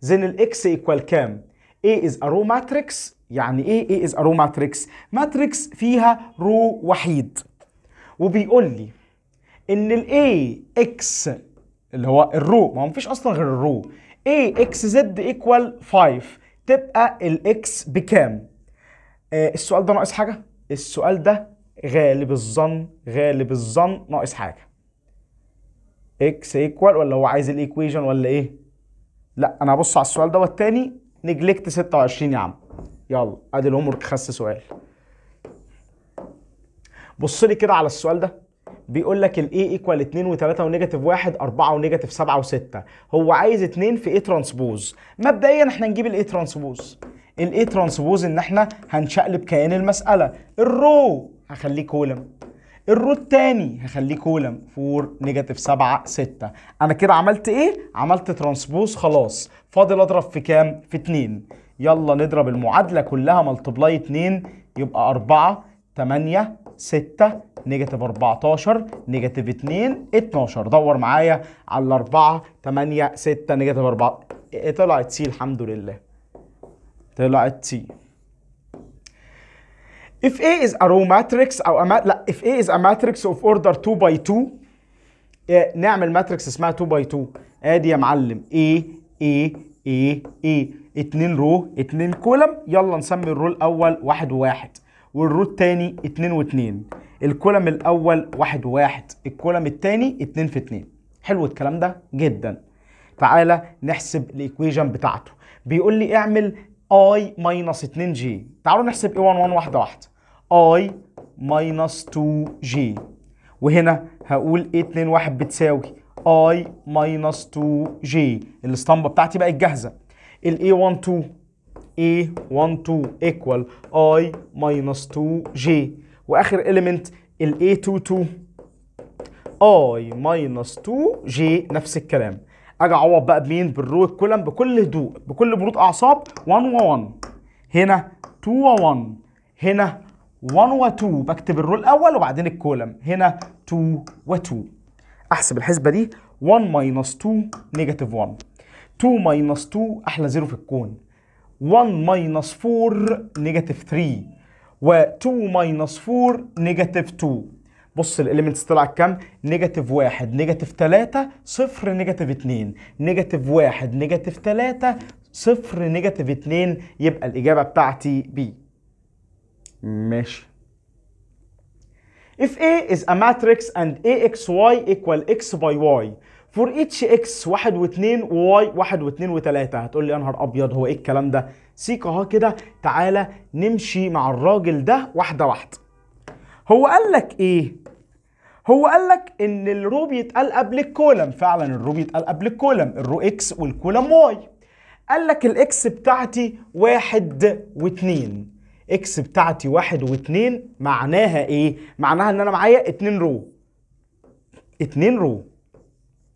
زين الاكس equal كام؟ A is a row matrix يعني ايه A is a row matrix ماتريكس فيها رو وحيد وبيقول لي ان ال A X اللي هو الرو ما هو مفيش اصلا غير الرو A X Z equal 5 تبقى الاكس بكام؟ آه السؤال ده ناقص حاجه؟ السؤال ده غالب الظن غالب الظن ناقص حاجه اكس ايكوال ولا هو عايز الايكويجن ولا ايه لا انا هبص على السؤال دوت تاني نجلكت 26 يا عم يلا ادي الهوم ورك خس سؤال بص لي كده على السؤال ده بيقول لك الاي ايكوال 2 و3 ونيجاتيف 1 4 ونيجاتيف 7 و6 هو عايز 2 في ايه ترانسبوز مبدئيا احنا نجيب الاي ترانسبوز الاي ترانسبوز ان احنا هنشقلب كيان المساله الرو هخليه كولم الروت تاني هخليه كولم 4 نيجاتيف 7 6 انا كده عملت ايه عملت ترانسبوز خلاص فاضل اضرب في كام في 2 يلا نضرب المعادله كلها ملتبلاي 2 يبقى 4 8 6 نيجاتيف 14 نيجاتيف 2 12 دور معايا على 4 8 6 نيجاتيف 4 إيه، طلعت سي الحمد لله طلعت سي If A is a row matrix أو أما... لا if A is a matrix of order 2 by 2 إيه، نعمل matrix اسمها 2 by 2 ادي يا معلم A A A A 2 رو 2 كولم يلا نسمي الرو الأول 1 و1 والرو الثاني 2 و2 الكولم الأول 1 و1 الكولم الثاني 2 في 2 حلو الكلام ده جدا تعالى نحسب الإيكويجن بتاعته بيقول لي اعمل i-2j تعالوا نحسب A11 واحدة واحدة i minus 2 جي وهنا هقول ايه 2 1 بتساوي i minus 2 جي الاسطمبه بتاعتي بقت جاهزه a 1 2 a 1 2 equal i minus 2j واخر element ال a 2 2 i minus 2j نفس الكلام اجي اعوض بقى بمين بالرو الكولم بكل هدوء بكل برود اعصاب 1 و 1 هنا 2 و 1 هنا 1 و2 بكتب الرول الاول وبعدين الكولم هنا 2 و2 احسب الحسبه دي 1 ماينس 2 نيجاتيف 1 2 ماينس 2 احلى زيرو في الكون 1 ماينس 4 نيجاتيف 3 و2 ماينس 4 نيجاتيف 2 بص الاليمنتس طلع كام؟ نيجاتيف 1 نيجاتيف 3 0 نيجاتيف 2 نيجاتيف 1 نيجاتيف 3 0 نيجاتيف 2 يبقى الاجابه بتاعتي بي ماشي If A is a matrix and AXY equal X by Y for each X 1 و 2 و Y 1 و 2 و 3 هتقول لي يا نهار أبيض هو إيه الكلام ده؟ سيكا أهو كده تعالى نمشي مع الراجل ده واحدة واحدة هو قال لك إيه؟ هو قال لك إن الرو بيتقال قبل الكولم فعلا الرو بيتقال قبل الكولم الرو إكس والكولم واي قال لك الإكس بتاعتي واحد واتنين اكس بتاعتي واحد واتنين معناها ايه؟ معناها ان انا معايا اتنين رو اتنين رو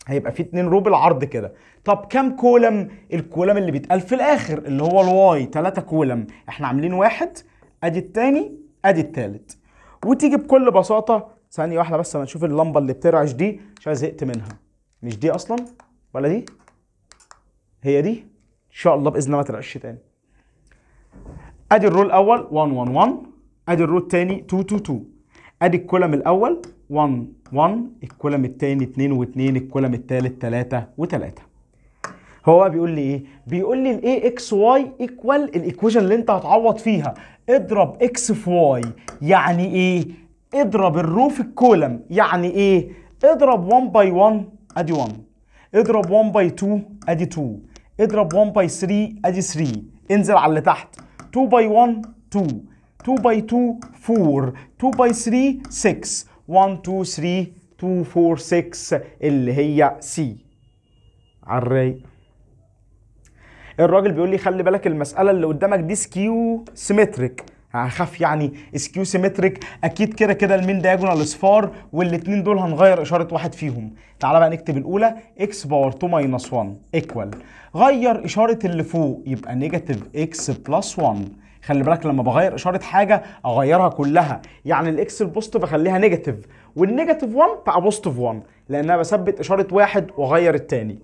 هيبقى في اتنين رو بالعرض كده طب كم كولم الكولم اللي بيتقال في الاخر اللي هو الواي تلاتة كولم احنا عاملين واحد ادي التاني ادي التالت وتيجي بكل بساطه ثانيه واحده بس اما نشوف اللمبه اللي بترعش دي عشان زهقت منها مش دي اصلا ولا دي هي دي ان شاء الله باذن الله ما ترعش تاني ادي الرول الاول 1 1 1 ادي الرول الثاني 2 2 2 ادي الكولم الاول 1 1 الكولم الثاني 2 و2 الكولم الثالث 3 و3 هو بيقول لي ايه بيقول لي الاي اكس واي ايكوال الايكويشن اللي انت هتعوض فيها اضرب اكس في واي يعني ايه اضرب الرو في الكولم يعني ايه اضرب 1 باي 1 ادي 1 اضرب 1 باي 2 ادي 2 اضرب 1 باي 3 ادي 3 انزل على اللي تحت 2 by 1 2 2 by 2 4 2 by 3 6 1 2 3 2 4 6 اللي هي سي على الرايق الراجل بيقول لي خلي بالك المساله اللي قدامك دي سكيو سيمتريك هخاف يعني اسكيو سيمتريك اكيد كده كده المين دايجونال اصفار والاثنين دول هنغير اشاره واحد فيهم تعالى بقى نكتب الاولى اكس باور 2 ماينس 1 ايكوال غير اشاره اللي فوق يبقى نيجاتيف اكس بلس 1 خلي بالك لما بغير اشاره حاجه اغيرها كلها يعني الاكس البوست اخليها نيجاتيف والنيجاتيف 1 بقى بوستيف 1 لان انا بثبت اشاره واحد واغير الثاني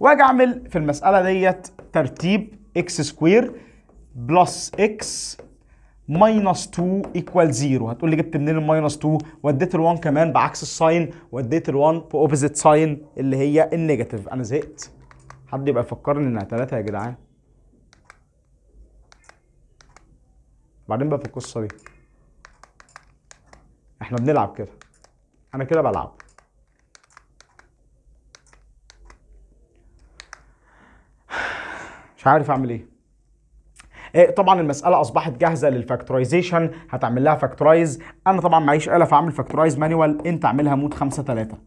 واجي اعمل في المساله ديت ترتيب اكس سكوير بلس اكس ماينس 2 ايكوال 0 هتقول لي جبت منين الماينس 2 وديت ال1 كمان بعكس الساين وديت ال1 باوبوزيت ساين اللي هي النيجاتيف انا زهقت حد يبقى يفكرني انها 3 يا جدعان بعدين بقى في القصه دي احنا بنلعب كده انا كده بلعب مش عارف اعمل ايه إيه، طبعا المساله اصبحت جاهزه للفاكتورايزيشن هتعمل لها فاكتورايز انا طبعا معيش اله فاعمل فاكتورايز مانوال انت اعملها مود 5 3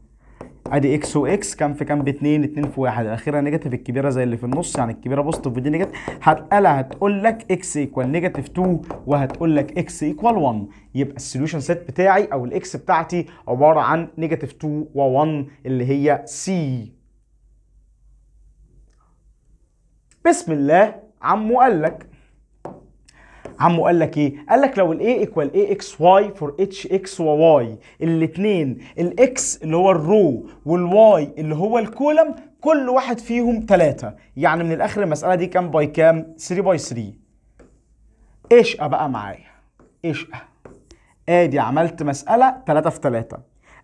ادي اكس واكس كام في كام ب 2 2 في 1 الاخيره نيجاتيف الكبيره زي اللي في النص يعني الكبيره بوزيتيف ودي نيجاتيف هتقلها هتقول لك اكس ايكوال نيجاتيف 2 وهتقول لك اكس ايكوال 1 يبقى السوليوشن سيت بتاعي او الاكس بتاعتي عباره عن نيجاتيف 2 و1 اللي هي سي بسم الله عمو قال لك عمو قال لك ايه قال لك لو الاي ايكوال اي اكس واي فور اتش اكس وواي الاثنين الاكس اللي هو الرو والواي اللي هو الكولم كل واحد فيهم ثلاثه، يعني من الاخر المساله دي كام باي كام 3 باي 3 ايش بقى معايا ايش ادي عملت مساله 3 في 3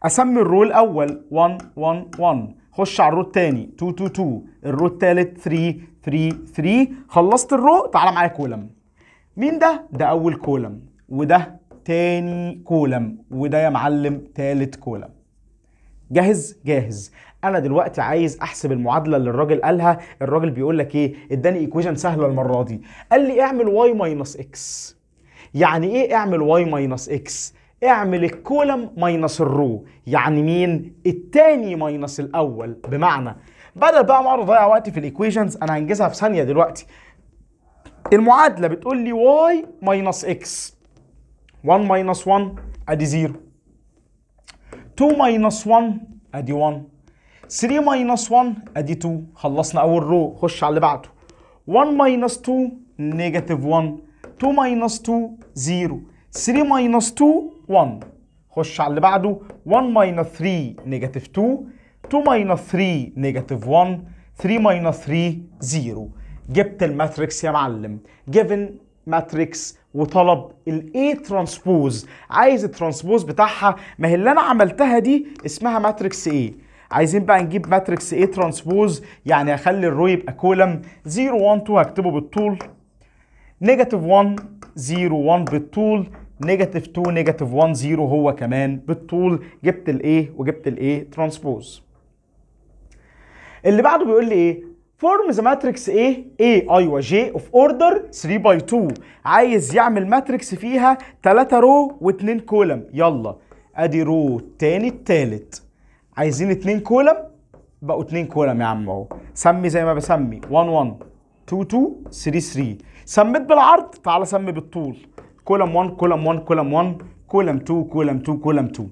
اسمي الرو الاول 1 1 1 خش على الرو الثاني 2 2 2 الرو الثالث 3 3 3 خلصت الرو تعالى معايا كولم مين ده؟ ده أول كولم وده تاني كولم وده يا معلم تالت كولم جاهز؟ جاهز انا دلوقتي عايز احسب المعادله اللي الراجل قالها الراجل بيقول لك ايه اداني ايكويشن سهله المره دي قال لي اعمل واي ماينس اكس يعني ايه اعمل واي ماينس اكس اعمل الكولم ماينس الرو يعني مين التاني ماينس الاول بمعنى بدل بقى ما اقعد اضيع وقتي في الايكويشنز انا هنجزها في ثانيه دلوقتي المعادله بتقول لي واي ماينس اكس 1 ماينس 1 ادي 0 2 ماينس 1 ادي 1 3 ماينس 1 ادي 2 خلصنا اول رو خش على اللي بعده 1 ماينس 2 نيجاتيف 1 2 ماينس 2 0 3 ماينس 2 1 خش على اللي بعده 1 ماينس 3 نيجاتيف 2 2 ماينس 3 نيجاتيف 1 3 ماينس 3 0 جبت الماتريكس يا معلم جيفن ماتريكس وطلب الاي ترانسبوز عايز الترانسبوز بتاعها ما هي اللي انا عملتها دي اسمها ماتريكس A عايزين بقى نجيب ماتريكس A ترانسبوز يعني اخلي الرو يبقى كولم 0 1 2 هكتبه بالطول نيجاتيف 1 0 1 بالطول نيجاتيف 2 نيجاتيف 1 0 هو كمان بالطول جبت A وجبت A ترانسبوز اللي بعده بيقول لي ايه فورمز ماتريكس ايه؟ ايه ايوه وجي اوف اوردر 3 باي 2 عايز يعمل ماتريكس فيها 3 رو و2 كولم يلا ادي رو الثاني الثالث عايزين 2 كولم بقوا 2 كولم يا عم اهو سمي زي ما بسمي 1 1 2 2 3 3 سميت بالعرض تعالى سمي بالطول كولم 1 كولم 1 كولم 1 كولم 2 كولم 2 كولم 2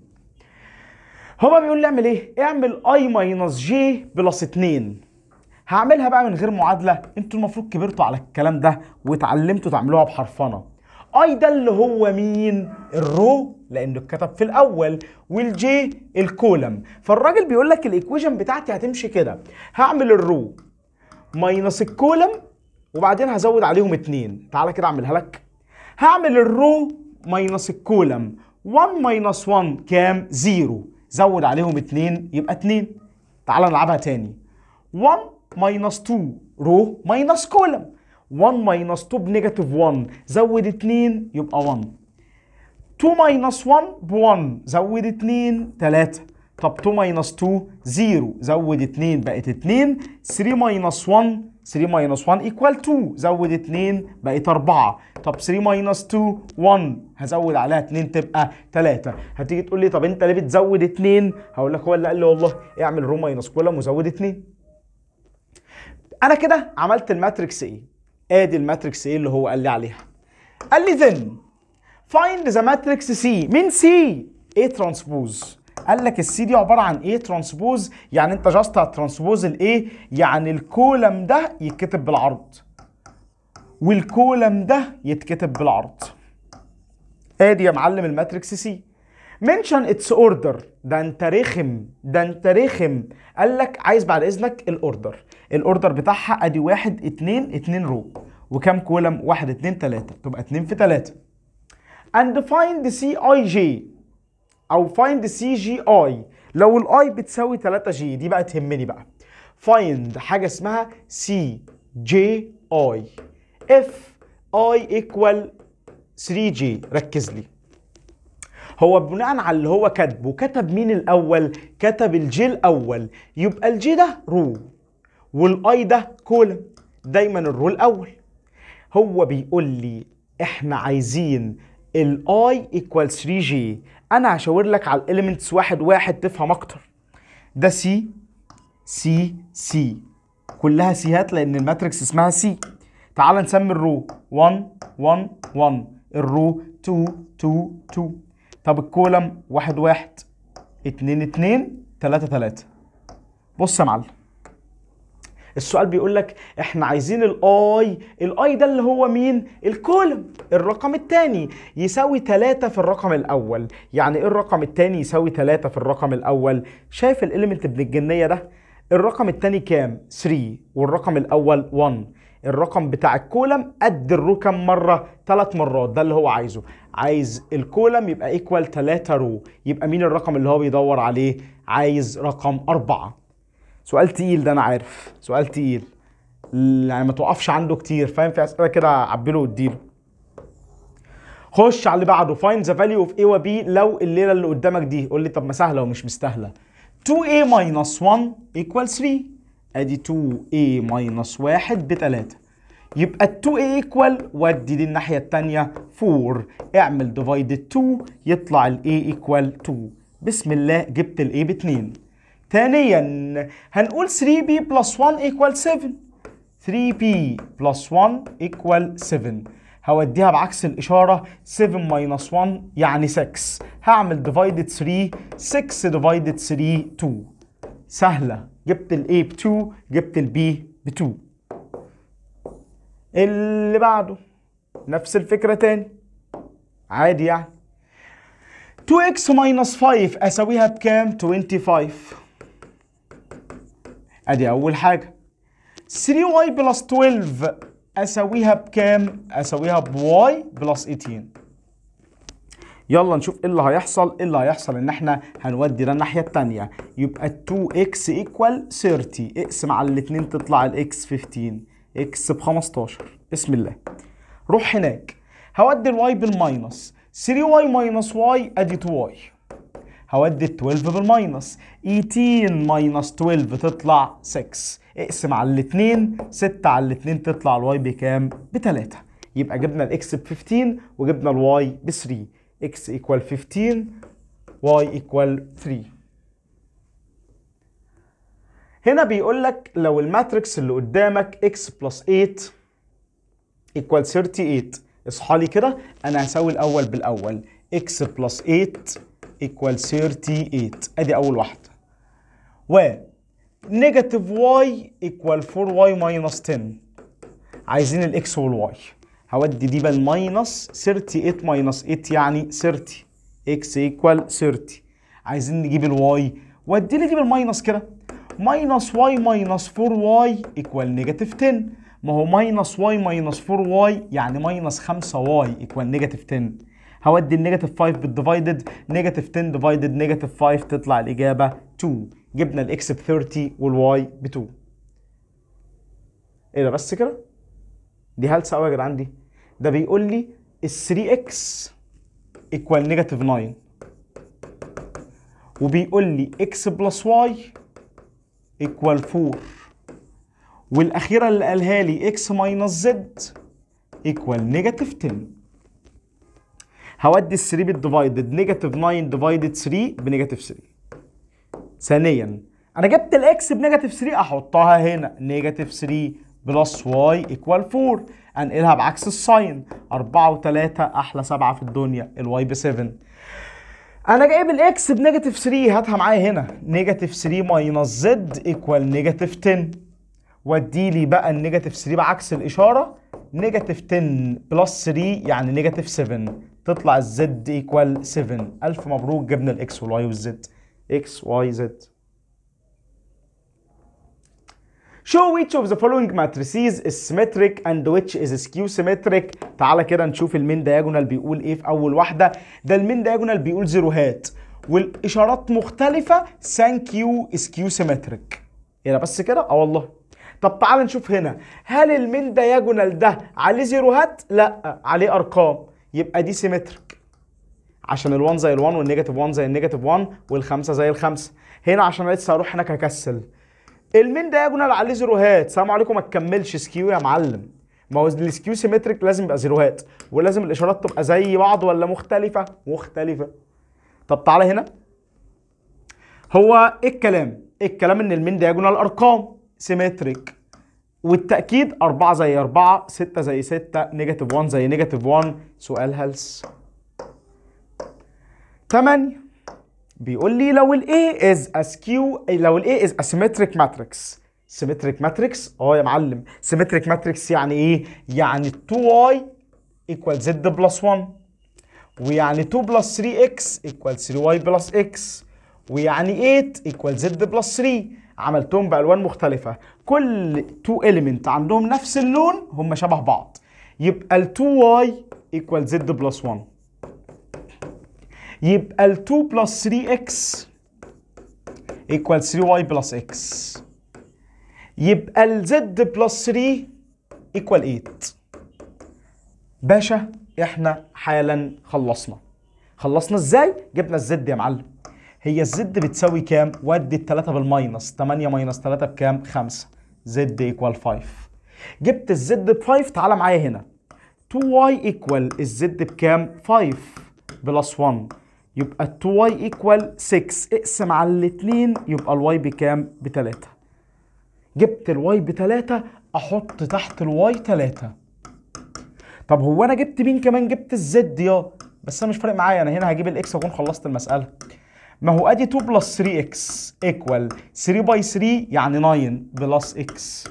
هو بيقول لي اعمل ايه؟ اعمل اي ماينس جي بلس 2 هعملها بقى من غير معادله انتوا المفروض كبرتوا على الكلام ده واتعلمتوا تعملوها بحرفنه اي ده اللي هو مين الرو لانه اتكتب في الاول والجي الكولم فالراجل بيقول لك الايكويشن بتاعتي هتمشي كده هعمل الرو ماينس الكولم وبعدين هزود عليهم اتنين تعالى كده اعملها لك هعمل الرو ماينس الكولم 1 ماينس 1 كام 0 زود عليهم اتنين يبقى اتنين تعالى نلعبها تاني 1 ماينس 2 رو ماينس كولم 1 ماينس 2 بنيجاتيف 1 زود 2 يبقى 1 2 ماينس 1 ب 1 زود 2 3 طب 2 ماينس 2 0 زود 2 بقت 2 3 ماينس 1 3 ماينس 1 ايكوال 2 زود 2 بقت 4 طب 3 ماينس 2 1 هزود عليها 2 تبقى 3 هتيجي تقول لي طب انت ليه بتزود 2 هقول لك هو اللي قال لي والله اعمل رو ماينس كولم وزود 2 انا كده عملت الماتريكس ايه ادي الماتريكس ايه اللي هو قال لي عليها قال لي then find the matrix C من C A ترانسبوز قال لك السي دي عباره عن A ترانسبوز يعني انت جاست هترانسبوز الايه يعني الكولم ده يتكتب بالعرض والكولم ده يتكتب بالعرض ادي يا معلم الماتريكس سي منشن اتس اوردر ده انت رخم ده انت رخم قال لك عايز بعد اذنك الاوردر الاوردر بتاعها ادي 1 2 2 رو وكام كولم 1 2 3 تبقى 2 في 3 اند فايند سي اي جي او فايند سي جي اي لو الاي بتساوي 3 جي دي بقى تهمني بقى فايند حاجه اسمها سي جي اي اف اي ايكوال 3 جي ركز لي هو بناء على اللي هو كاتبه كتب مين الاول كتب الجي الاول يبقى الجي ده رو والاي ده كولم دايما الرول الاول هو بيقول لي احنا عايزين الاي ايكوال 3 جي انا هشاور لك على الاليمنتس واحد واحد تفهم اكتر ده سي سي سي كلها سيهات لان الماتريكس اسمها سي تعال نسمي الرو 1 1 1 الرو 2 2 2 طب الكولم 1 1 2 2 3 3 بص يا معلم السؤال بيقول لك احنا عايزين الاي الاي ده اللي هو مين الكولم الرقم الثاني يساوي 3 في الرقم الاول يعني ايه الرقم الثاني يساوي 3 في الرقم الاول شايف الاليمنت ابن الجنيه ده الرقم الثاني كام 3 والرقم الاول 1 الرقم بتاع الكولم قد الرو كام مره ثلاث مرات ده اللي هو عايزه عايز الكولم يبقى ايكوال 3 رو يبقى مين الرقم اللي هو بيدور عليه عايز رقم 4 سؤال تقيل ده انا عارف سؤال تقيل يعني ما توقفش عنده كتير فاهم في اسئله كده عبله واديله خش على اللي بعده فايند ذا فاليو اوف اي وبي لو الليله اللي قدامك دي قول لي طب ما سهله ومش مستاهله 2a minus 1 equals 3 ادي 2a minus 1 ب 3 يبقى ال 2a equal ودي دي الناحيه الثانيه 4 اعمل ديفايد 2 يطلع ال a equal 2 بسم الله جبت ال a ب 2 ثانيا هنقول 3b plus 1 equal 7 3b plus 1 equal 7 هوديها بعكس الإشارة 7 minus 1 يعني 6 هعمل divided 3 6 divided 3 2 سهلة جبت الـ A ب 2 جبت الـ B ب 2 اللي بعده نفس الفكرة تاني عادي يعني 2x minus 5 أساويها بكام؟ 25 ادي اول حاجه 3y بلس 12 اساويها بكام اساويها بواي بلس 18 يلا نشوف ايه اللي هيحصل ايه اللي هيحصل ان احنا هنودي ده الناحيه التانيه يبقى 2x equal 30 اقسم على الاتنين تطلع x 15 x ب 15 بسم الله روح هناك هودي الواي بالماينس 3y ماينس y ادي 2y هودي ال 12 بالماينس 18 ماينس 12 تطلع 6 اقسم على الاثنين 6 على الاثنين تطلع الواي بكام؟ 3 يبقى جبنا الاكس ب 15 وجبنا الواي ب 3 اكس ايكوال 15 واي ايكوال 3 هنا بيقول لك لو الماتريكس اللي قدامك x بلس 8 ايكوال 38 اصحى لي كده انا هساوي الاول بالاول x بلس 8 equal 38 ادي اول واحده و نيجاتيف واي ايكوال 4 واي ماينس 10 عايزين الاكس والواي هودي دي بالماينس 38 ماينس 8 يعني 30 اكس ايكوال 30 عايزين نجيب الواي ودي لي دي بالماينس كده ماينس واي ماينس 4 واي ايكوال نيجاتيف 10 ما هو ماينس واي ماينس 4 واي يعني ماينس 5 واي ايكوال نيجاتيف 10 هودي النيجاتيف 5 بالديفايدد نيجاتيف 10 ديفايدد نيجاتيف 5 تطلع الاجابه 2 جبنا الاكس ب 30 والواي ب 2 ايه ده بس كده دي هلسه قوي يا جدعان دي ده بيقول لي ال 3 اكس ايكوال نيجاتيف 9 وبيقول لي اكس بلس واي ايكوال 4 والاخيره اللي قالها لي اكس ماينس زد ايكوال نيجاتيف 10 هودي ال 3 بالديفايدد نيجاتيف 9 ديفايدد 3 بنيجاتيف 3 ثانيا انا جبت الاكس بنيجاتيف 3 احطها هنا نيجاتيف 3 بلس واي ايكوال 4 انقلها بعكس الساين 4 و3 احلى 7 في الدنيا الواي ب 7 انا جايب الاكس بنيجاتيف 3 هاتها معايا هنا نيجاتيف 3 ماينس زد ايكوال نيجاتيف 10 وادي لي بقى النيجاتيف 3 بعكس الاشاره نيجاتيف 10 بلس 3 يعني نيجاتيف 7 تطلع الزد ايكوال 7 الف مبروك جبنا الاكس والواي والزد اكس واي زد Show which of the following matrices is symmetric and which is skew symmetric تعالى كده نشوف المين دايجونال بيقول ايه في اول واحده ده المين دايجونال بيقول زيروهات والاشارات مختلفه ثانك يو سكيو سيمتريك هنا بس كده اه والله طب تعالى نشوف هنا هل المين دايجونال ده عليه زيروهات لا عليه ارقام يبقى دي سيمتريك عشان ال1 زي ال1 والنيجاتيف 1 زي النيجاتيف 1 والخمسه زي الخمسه هنا عشان لسه هروح هناك هكسل المين دايجونال عليه زيروهات سلام عليكم ما تكملش سكيو يا معلم ما هو السكيو سيمتريك لازم يبقى زيروهات ولازم الاشارات تبقى زي بعض ولا مختلفه مختلفه طب تعالى هنا هو ايه الكلام إيه الكلام ان المين دايجونال ارقام سيمتريك والتأكيد 4 زي 4 6 زي 6 نيجاتيف 1 زي نيجاتيف 1 سؤال هلس 8 بيقول لي لو الـ A is a skew لو الـ A is a symmetric matrix symmetric matrix اه يا معلم symmetric matrix يعني ايه؟ يعني 2y equal z plus 1 ويعني 2 plus 3x equal 3y plus x ويعني 8 equal z plus 3 عملتهم بالوان مختلفه كل تو اليمنت عندهم نفس اللون هم شبه بعض يبقى ال 2 واي ايكوال زد بلس 1 يبقى ال 2 بلس 3 اكس ايكوال 3 واي بلس اكس يبقى ال z بلس 3 ايكوال 8 باشا احنا حالا خلصنا خلصنا ازاي جبنا الزد يا معلم هي الزد بتساوي كام؟ ودي 3 بالماينس 8 ماينس 3 بكام؟ 5 زد ايكوال 5 جبت الزد ب 5 تعالى معايا هنا 2y ايكوال الزد بكام؟ 5 بلس 1 يبقى 2y ايكوال 6 اقسم على الاثنين يبقى الواي بكام؟ ب 3 جبت الواي ب 3 احط تحت الواي 3 طب هو انا جبت مين كمان؟ جبت الزد يا بس انا مش فارق معايا انا هنا هجيب الاكس اكون خلصت المساله ما هو ادي 2 بلس 3 اكس ايكوال 3 باي 3 يعني 9 بلس اكس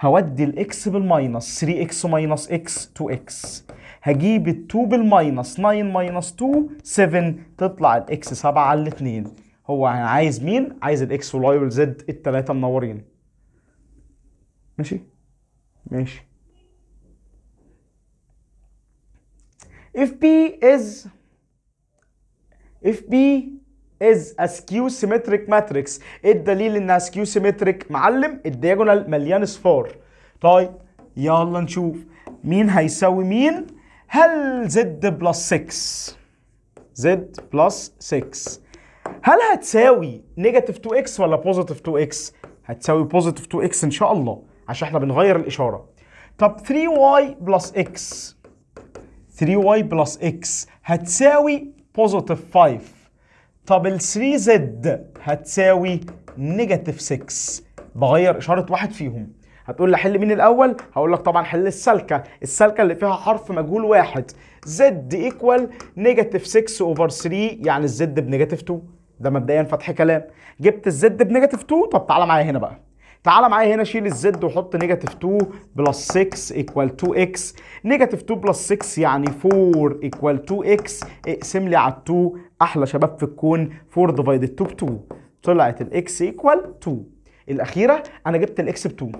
هودي الاكس بالماينس 3 اكس ماينس اكس 2 اكس هجيب ال 2 بالماينس 9 ماينس 2 7 تطلع الاكس 7 على الاثنين هو عايز مين؟ عايز الاكس والواي والزد الثلاثه منورين ماشي؟ ماشي if p is if p is a skew symmetric matrix ايه الدليل انها skew symmetric معلم الدياجونال مليان صفار طيب يلا نشوف مين هيساوي مين هل زد بلس 6 زد بلس 6 هل هتساوي نيجاتيف 2 اكس ولا بوزيتيف 2 اكس هتساوي بوزيتيف 2 اكس ان شاء الله عشان احنا بنغير الاشاره طب 3y بلس x 3y بلس x هتساوي بوزيتيف 5 طب ال 3 زد هتساوي نيجاتيف 6 بغير اشاره واحد فيهم هتقول لي حل مين الاول هقول لك طبعا حل السالكه السالكه اللي فيها حرف مجهول واحد زد ايكوال نيجاتيف 6 اوفر 3 يعني الزد بنيجاتيف 2 ده مبدئيا فتح كلام جبت الزد بنيجاتيف 2 طب تعالى معايا هنا بقى تعالى معايا هنا شيل الزد وحط نيجاتيف 2 بلس 6 ايكوال 2 اكس نيجاتيف 2 بلس 6 يعني 4 ايكوال 2 اكس اقسم لي على 2 احلى شباب في الكون 4 ديفايدد 2 ب 2 طلعت الاكس ايكوال 2 الاخيره انا جبت الاكس ب 2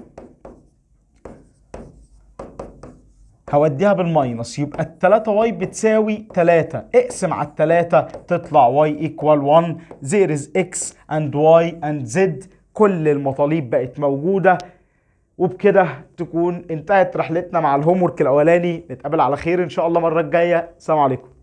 هوديها بالماينس يبقى ال 3 واي بتساوي 3 اقسم على ال 3 تطلع واي ايكوال 1 زير از x اند واي اند زد كل المطالب بقت موجوده وبكده تكون انتهت رحلتنا مع الهومورك الاولاني نتقابل على خير ان شاء الله المره الجايه سلام عليكم